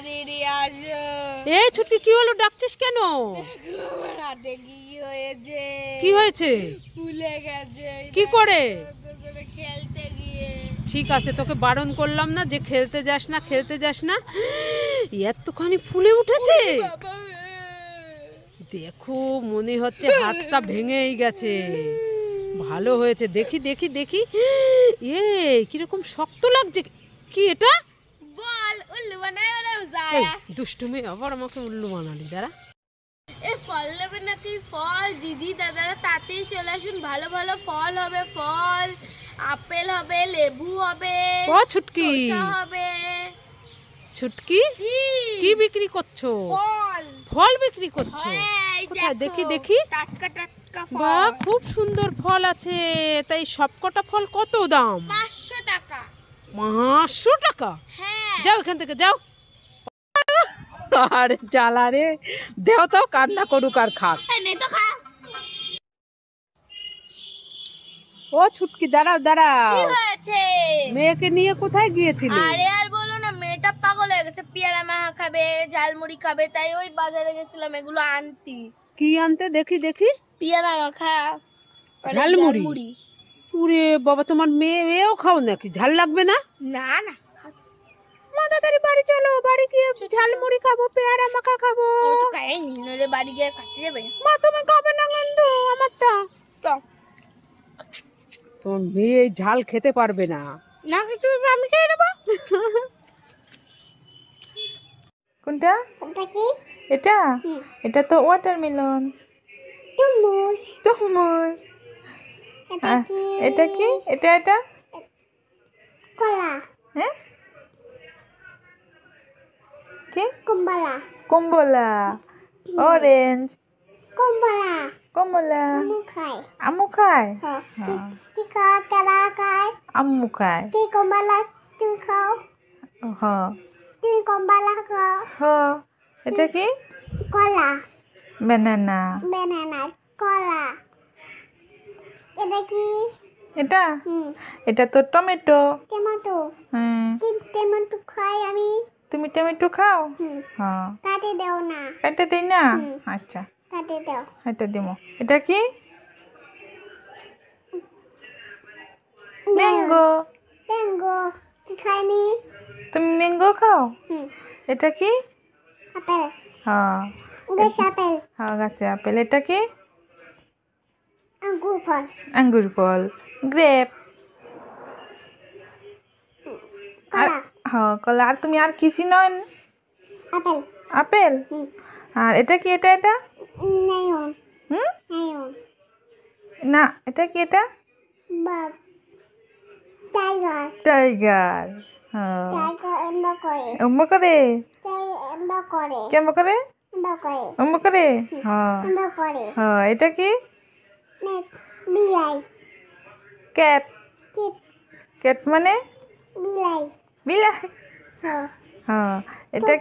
ঠিক আছে তোকে বারণ করলাম না যে খেলতে যাস না খেলতে যাস না এতখানি ফুলে উঠেছে দেখো মনে হচ্ছে হাতটা ভেঙেই গেছে ভালো হয়েছে দেখি দেখি দেখি এ কিরকম শক্ত লাগছে কি এটা বল উল্লু বানায় ওরাম যায় দুষ্টুমি আবার আমাকে উল্লু বানালি দাঁড়া এ ফল নেবে নাকি ফল দিদি দাদারা তাতেই চলে আসুন ভালো ভালো ফল হবে ফল আপেল হবে লেবু হবে ও ছুটকি হবে ছুটকি কি বিক্রি করছো ফল ফল বিক্রি করছো হ্যাঁ, দেখি দেখি টাটকা টাটকা ফল খুব সুন্দর ফল আছে তাই সবকটা ফল কত দাম পাঁচশো টাকা পাঁচশো টাকা হ্যাঁ। যাও এখান থেকে যাও আর জ্বালা রে দেহ তাও কান্না করুক আর খাক ও ছুটকি দাঁড়াও দাঁড়াও মেয়েকে নিয়ে কোথায় গিয়েছিল আরে আর বলো না মেয়েটা পাগল হয়ে গেছে পেয়ারা মাখা খাবে ঝালমুড়ি খাবে তাই ওই বাজারে গেছিলাম এগুলো আনতি কি আনতে দেখি দেখি পেয়ারা মাখা ঝালমুড়ি উরে বাবা তোমার মেয়ে মেয়েও খাও নাকি ঝাল লাগবে না না না মা তাড়াতাড়ি বাড়ি চলো বাড়ি গিয়ে ঝাল মুড়ি খাবো পেয়ারা মাখা খাবো বাড়ি গিয়ে খাতে যাবে মা তুমি খাবে না কিন্তু আমার তা তোর মেয়ে ঝাল খেতে পারবে না না খেতে পারবে আমি খেয়ে নেবো কোনটা কি এটা এটা তো ওয়াটারমেলন তরমুজ তরমুজ হ্যাঁ, এটা কি এটা এটা কলা হ্যাঁ কি কমলা কমলা অরেঞ্জ কমলা কমলা আমু খায় আমু খায় হ্যাঁ। হ্যাঁ। কি খায় খায় আমু খায় কি কমলা তুমি খাও হ্যাঁ তুমি কমলা খাও হ্যাঁ এটা কি কলা ব্যানানা ব্যানানা কলা এটা কি এটা এটা তো টমেটো টমেটো হ্যাঁ টমেটো খাই আমি তুমি টমেটো খাও হ্যাঁ কাটে দাও না কাটে দেই না আচ্ছা কাটে দাও এটা দিমো এটা কি ম্যাঙ্গো ম্যাঙ্গো কি খাই আমি তুমি ম্যাঙ্গো খাও এটা কি আপেল হ্যাঁ গাছে আপেল হ্যাঁ গাছে আপেল এটা কি ফল আঙ্গুর ফল গ্রেপ হ্যাঁ কলা আর তুমি আর কি চিনন আপেল আপেল আর এটা কি এটা এটা হুম না এটা কি এটা টাইগার টাইগার এটা কি বিলাই ক্যাট ক্যাট ক্যাট মানে বিলাই বিলাই হ্যাঁ হ্যাঁ এটা